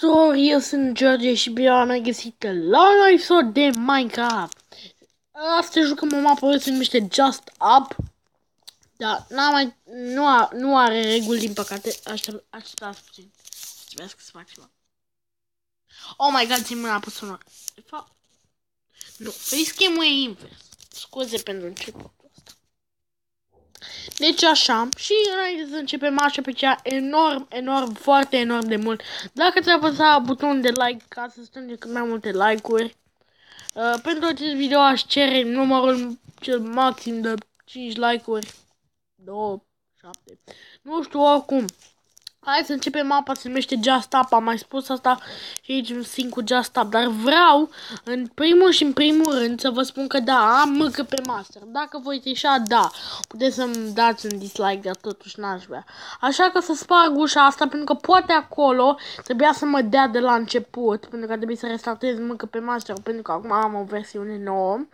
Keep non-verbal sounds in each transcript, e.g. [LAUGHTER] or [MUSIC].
tuturor, eu sunt George și bine am găsit la un episod de Minecraft. Astăzi jucăm o mapă care se numește Just Up, dar n am mai, nu, a, nu are reguli din păcate, asta așteptați puțin, trebuie să fac ceva. Oh my god, țin mâna pe sonar. De fapt, nu, Face păi ul e invers, scuze pentru început. Deci așa, și înainte să începem, așa pe cea enorm, enorm, foarte enorm de mult dacă ți-a apăsat butonul de like ca să strânge cât mai multe like-uri. Uh, pentru acest video aș cere numărul cel maxim de 5 like-uri, 2, 7, nu știu oricum. Hai să începem mapa, se numește Just Up, am mai spus asta și aici un cu Just Up, dar vreau în primul și în primul rând să vă spun că da, am mâcă pe master. Dacă voi ieșa, da, puteți să-mi dați un dislike, dar totuși n-aș vrea. Așa că să sparg ușa asta, pentru că poate acolo trebuia să mă dea de la început, pentru că trebuie să restartez mâcă pe master, pentru că acum am o versiune nouă.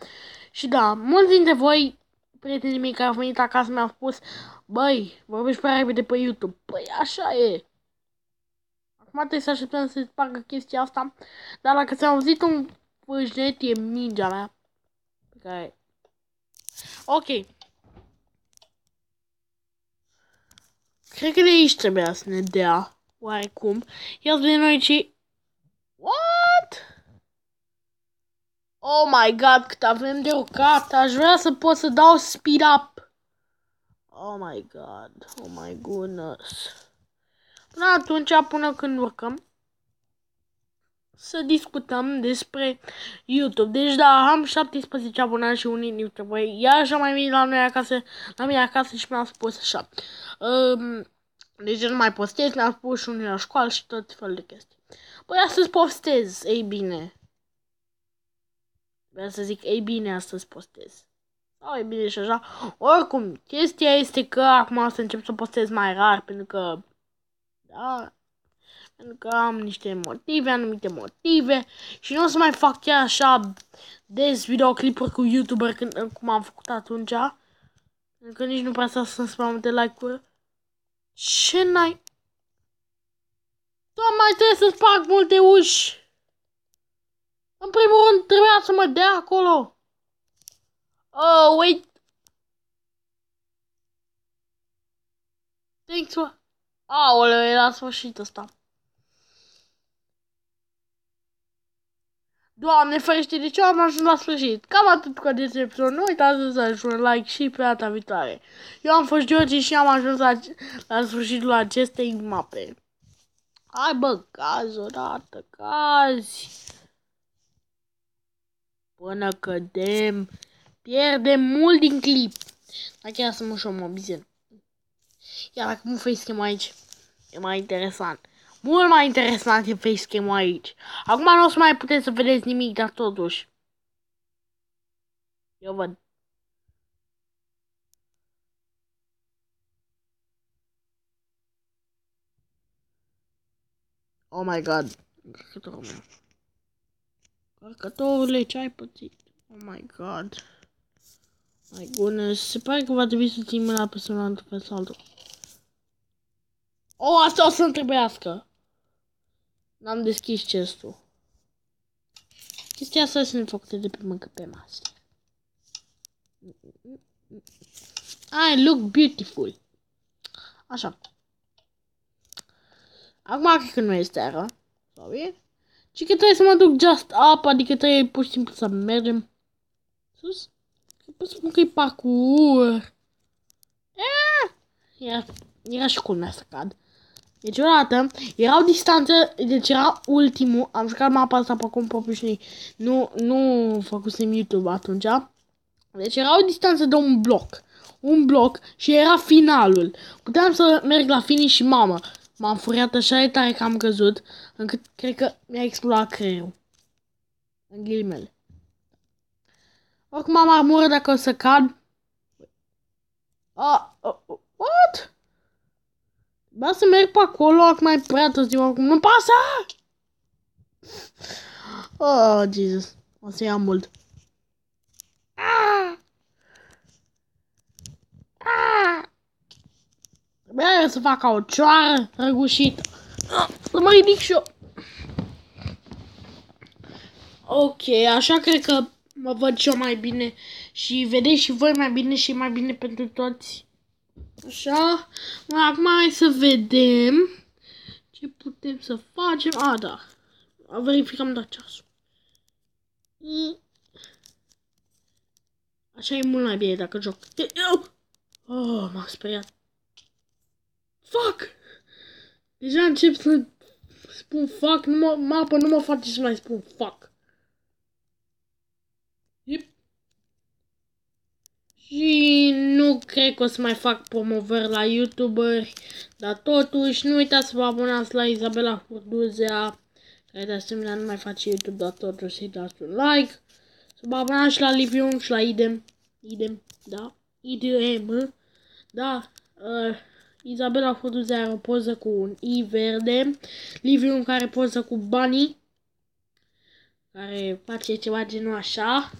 Și da, mulți dintre voi pretende me encavar e tacar tá as minhas forças. Mãe, vamos esperar depois no YouTube. Mãe, acha aí. Matei-se achando é que paga aqui esse alça, tá? Dá lá que é um fugente e ninja, né? Fica Ok. Cred é que ele aici trebuia să ne dea, oarecum. Ia să What? Oh my god, cât avem de urcat. Aș vrea să pot să dau speed up. Oh my god. Oh my goodness. Până atunci, până când urcăm, să discutăm despre YouTube. Deci da, am 17 abonați și unii dintre voi. Ea așa mai vine la noi acasă, la mine acasă și mi-a spus așa. Um, deci nu mai postez, mi-a spus și unii la școală și tot felul de chestii. Păi astăzi postez, ei bine. Vreau să zic, ei bine, astăzi postez. Sau e bine și așa. Oricum, chestia este că acum o să încep să postez mai rar, pentru că... Da, pentru că am niște motive, anumite motive și nu o să mai fac chiar așa des videoclipuri cu youtuber când, cum am făcut atunci. Pentru că nici nu prea să sunt prea multe like-uri. Ce n-ai? Doamne, trebuie să ți multe uși! În primul rând trebuia să mă dea acolo. Oh, wait. Thanks for... Aoleu, e la sfârșit ăsta. Doamne ferește, de ce am ajuns la sfârșit? Cam atât cu acest episod. Nu uitați să dați un like și pe data viitoare. Eu am fost George și am ajuns la, la sfârșitul acestei mape. Hai bă, cazi dată, cazi până cădem. Pierdem mult din clip. Dar chiar să mă șom bizen. Iar acum face facecam aici e mai interesant. Mult mai interesant e facecam aici. Acum nu o să mai puteți să vedeți nimic, dar totuși. Eu văd. Oh my god. Cât român. Încălcătorule, ce ai pățit? Oh my god. My goodness. Se pare că va trebui să ții mâna pe sonantul pe saltul. O, oh, asta o să-mi trebuiască. N-am deschis chestul. Chestia asta se făcute de pe mâncă pe masă. I look beautiful. Așa. Acum cred că nu este era. Sorry. Și că trebuie să mă duc just up, adică trebuie pur și simplu să mergem sus. Că pot să spun că e parcur. Ah! Era, era și culmea să cad. Deci odată, erau distanță, deci era ultimul, am jucat mapa asta pe acum și nu, nu făcusem YouTube atunci. Deci era o distanță de un bloc, un bloc și era finalul. Puteam să merg la finish și mama. M-am furiat așa de tare că am căzut, încât cred că mi-a explodat creierul. În ghilimele. Oricum am armură dacă o să cad. Ah, a, what? Ba să merg pe acolo, acum mai prea ziua, acum nu pasă! Oh, Jesus. O să iau mult. Ah! Ah! Mai să fac o cioară răgușită. Să mă ridic și eu. Ok, așa cred că mă văd și eu mai bine și vedeți și voi mai bine și mai bine pentru toți. Așa, acum hai să vedem ce putem să facem. A, da, verificăm da ceasul. Așa e mult mai bine dacă joc. Oh, m-am speriat. Fuck! Deja încep să spun fuck, nu mă, mapă nu mă face să mai spun fuck. Yep. Și nu cred că o să mai fac promovări la YouTuberi, dar totuși nu uitați să vă abonați la Isabela Furduzea, care de asemenea nu mai face YouTube, dar totuși să-i dați un like. Să vă abonați și la Livion și la Idem, Idem, da, Idem, da, uh, Izabela Furtuzar o poză cu un I verde, Liviu în care poză cu Bunny, care face ceva genul așa,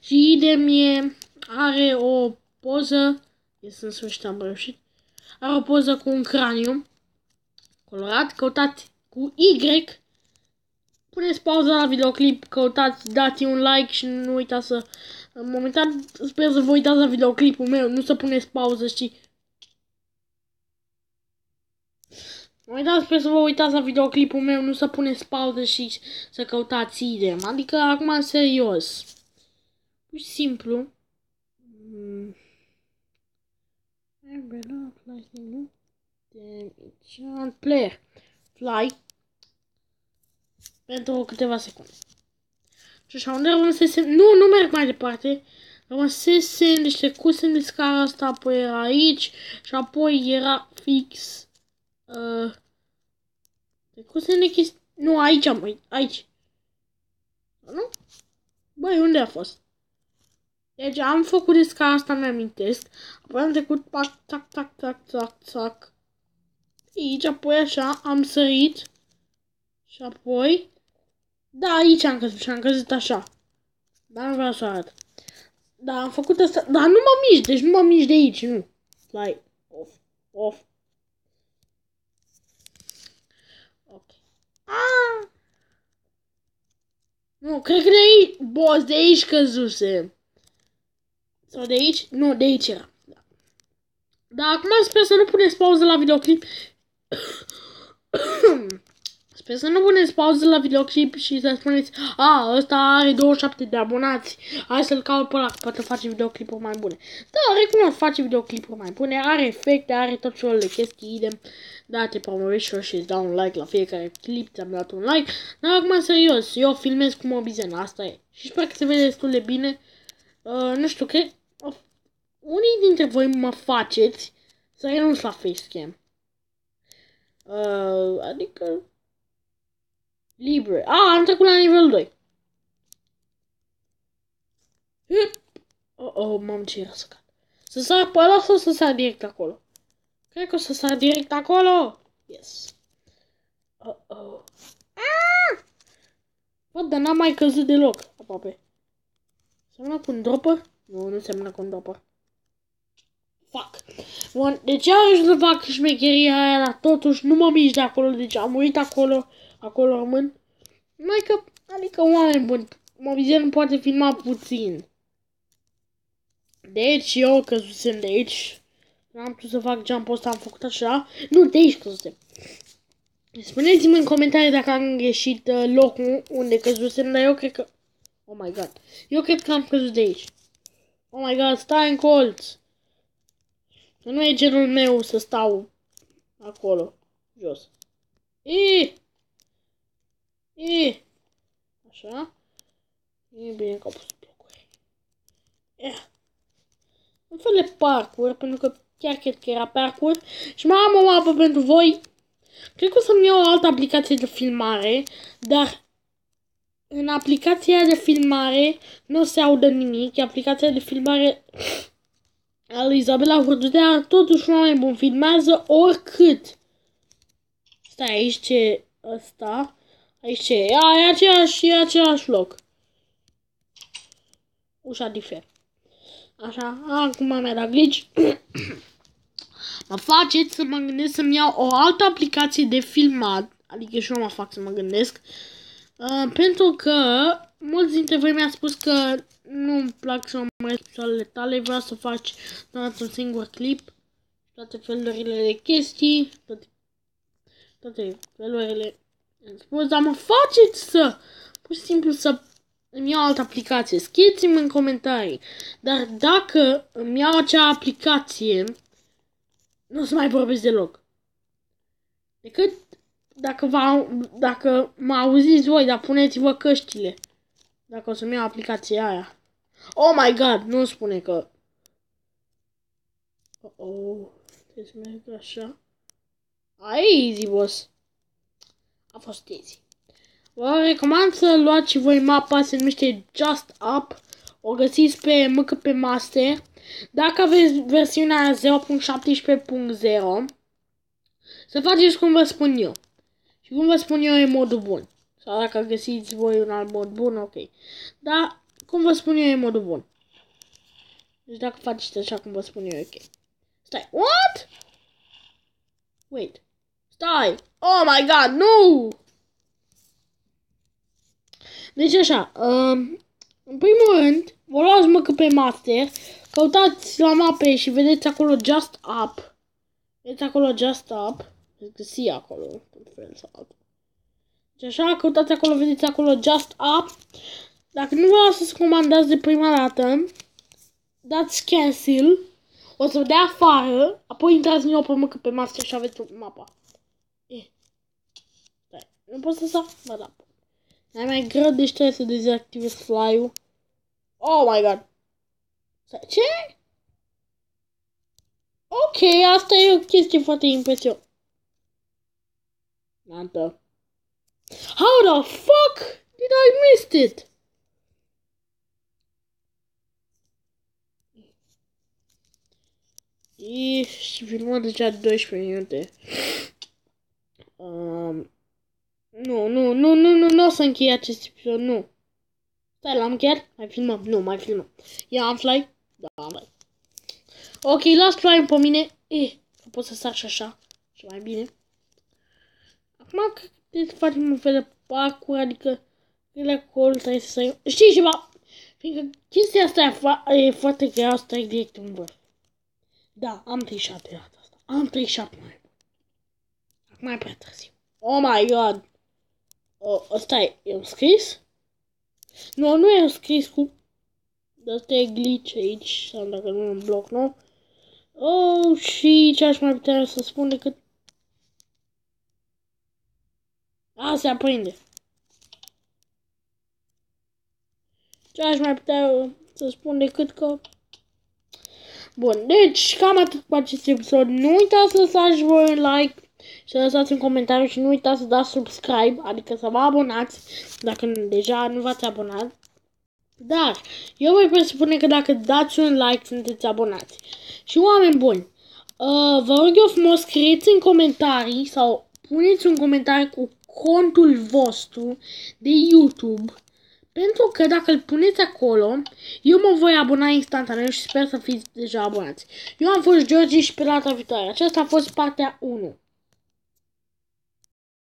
și idem e, are o poză, este în sfârșit am reușit, are o poză cu un craniu colorat, căutați cu Y, puneți pauza la videoclip, căutați, dați un like și nu uitați să, momentan sper să vă uitați la videoclipul meu, nu să puneți pauză și Mă da, sper să vă uitați la videoclipul meu, nu să puneți pauză și să căutați idem. Adică, acum, serios. Pur și simplu. Player. Fly. Pentru câteva secunde. Și așa, unde rămâsese... Nu, nu merg mai departe. se deci cu semn de scara asta, apoi era aici și apoi era fix Uh, trecut ne chestii... Nu, aici am, aici. Nu? Băi, unde a fost? Deci am făcut desca asta, mi-amintesc. Apoi am trecut pac, tac, tac, tac, tac, tac. Aici, apoi așa, am sărit. Și apoi... Da, aici am căzut și am căzut așa. Dar nu vreau să arăt. Da, am făcut asta. Dar nu mă mișc, deci nu mă mișc de aici, nu. Like, off, off, Nu, cred că de aici, boss, de aici căzuse. Sau de aici? Nu, de aici era. Da. Dar acum sper să nu puneți pauză la videoclip. Sper să nu puneți pauză la videoclip și să spuneți A, ăsta are 27 de abonați, hai să-l caut pe ăla, poate face videoclipuri mai bune. Da, recunosc, face videoclipuri mai bune, are efecte, are tot felul de chestii, idem. Da, te promovești și și îți dau un like la fiecare clip, ți-am dat un like. Dar acum, serios, eu filmez cu mobizen, asta e. Și sper că se vede destul de bine. Uh, nu știu, că unii dintre voi mă faceți să renunț la facecam. Uh, adică Libre. A, am trecut la nivelul 2. Oh, oh, m-am ce era să cad. Să sar pe ăla sau să sar direct acolo? Cred că o să sar direct acolo. Yes. Oh, oh. Ah! Bă, dar n-am mai căzut deloc, aproape. Seamănă cu un dropper? Nu, nu seamănă cu un dropper. Fuck. Bun, deci am să fac șmecheria aia, dar totuși nu mă mici de acolo, deci am murit acolo acolo rămân. Mai că, adică oameni buni, Mobizen nu poate filma puțin. Deci eu căzusem de aici. N-am putut să fac jump ăsta, am făcut așa. Nu, de aici căzusem. Spuneți-mi în comentarii dacă am uh, locul unde căzusem, dar eu cred că... Oh my god. Eu cred că am căzut de aici. Oh my god, stai în colț. Nu e genul meu să stau acolo, jos. Iii! E. Așa. E bine că au pus blocuri. E. Un fel de parkour, pentru că chiar cred că era parkour. Și mai am o mapă pentru voi. Cred că o să-mi iau o altă aplicație de filmare, dar în aplicația de filmare nu se audă nimic. Aplicația de filmare a lui Isabela Hurdudea totuși nu mai bun. Filmează oricât. Stai aici ce ăsta. Aici ce e? A, e același, e același loc. Ușa diferă. Așa, acum mi-a dat glitch. mă [COUGHS] faceți să mă gândesc să-mi iau o altă aplicație de filmat. Adică și eu mă fac să mă gândesc. Uh, pentru că mulți dintre voi mi-a spus că nu-mi plac să mai episoadele tale, vreau să faci doar un singur clip, toate felurile de chestii, toate, toate felurile am spus, dar mă faceți să... Pur și simplu să îmi iau altă aplicație. Scrieți-mi în comentarii. Dar dacă îmi iau acea aplicație, nu o să mai vorbesc deloc. Decât dacă, va, dacă mă auziți voi, dar puneți-vă căștile. Dacă o să-mi iau aplicația aia. Oh my god, nu spune că... Oh, oh, trebuie să merg așa. Ai easy, boss a fost easy. Vă recomand să luați și voi mapa, se numește Just Up. O găsiți pe mâncă pe master. Dacă aveți versiunea 0.17.0, să faceți cum vă spun eu. Și cum vă spun eu e modul bun. Sau dacă găsiți voi un alt mod bun, ok. Dar cum vă spun eu e modul bun. Deci dacă faceți așa cum vă spun eu, ok. Stai, what? Wait. Stai! Oh my god, nu! Deci așa, um, în primul rând, vă luați că pe master, căutați la mape și vedeți acolo Just Up. Vedeți acolo Just Up. Veți găsi acolo, conferența Deci așa, căutați acolo, vedeți acolo Just Up. Dacă nu vreau să-ți comandați de prima dată, dați cancel, o să dea afară, apoi intrați în nou pe măcă pe master și aveți mapa. não posso usar. Vai lá. Na é minha grande distância desativa esse Oh my god. Sete? Ok, até eu quis que fosse impressão. Nada. How the fuck did I miss it? Ixi, filmando já dois pra ontem. Nu, nu, nu, nu, nu, nu o să închei acest episod, nu. Stai, l-am chiar? Mai filmăm? Nu, mai filmăm. Ia am fly? Da, mai. Ok, las fly pe mine. E, eh, că pot să sar și așa. Și mai bine. Acum, cred că facem un fel de pacuri, adică ele acolo trebuie să săi... Știi ceva? Fiindcă chestia asta e, e foarte grea să trec direct în vârf. Da, am trișat de data asta. Am trișat mai Acum e prea târziu. Oh my god! Oh, ăsta e, e scris? Nu, nu e scris cu... Asta e glitch aici, sau dacă nu e un bloc nu? Oh, și ce aș mai putea să spun decât... A, se aprinde. Ce aș mai putea să spun decât că... Bun, deci cam atât cu acest episod. Nu uitați să lăsați voi un like, să lăsați un comentariu și nu uitați să dați subscribe, adică să vă abonați, dacă deja nu v-ați abonat. Dar eu voi presupune că dacă dați un like, sunteți abonați. Și oameni buni, uh, vă rog eu frumos, scrieți în comentarii sau puneți un comentariu cu contul vostru de YouTube pentru că dacă îl puneți acolo, eu mă voi abona instantaneu și sper să fiți deja abonați. Eu am fost George și pe data viitoare. Aceasta a fost partea 1.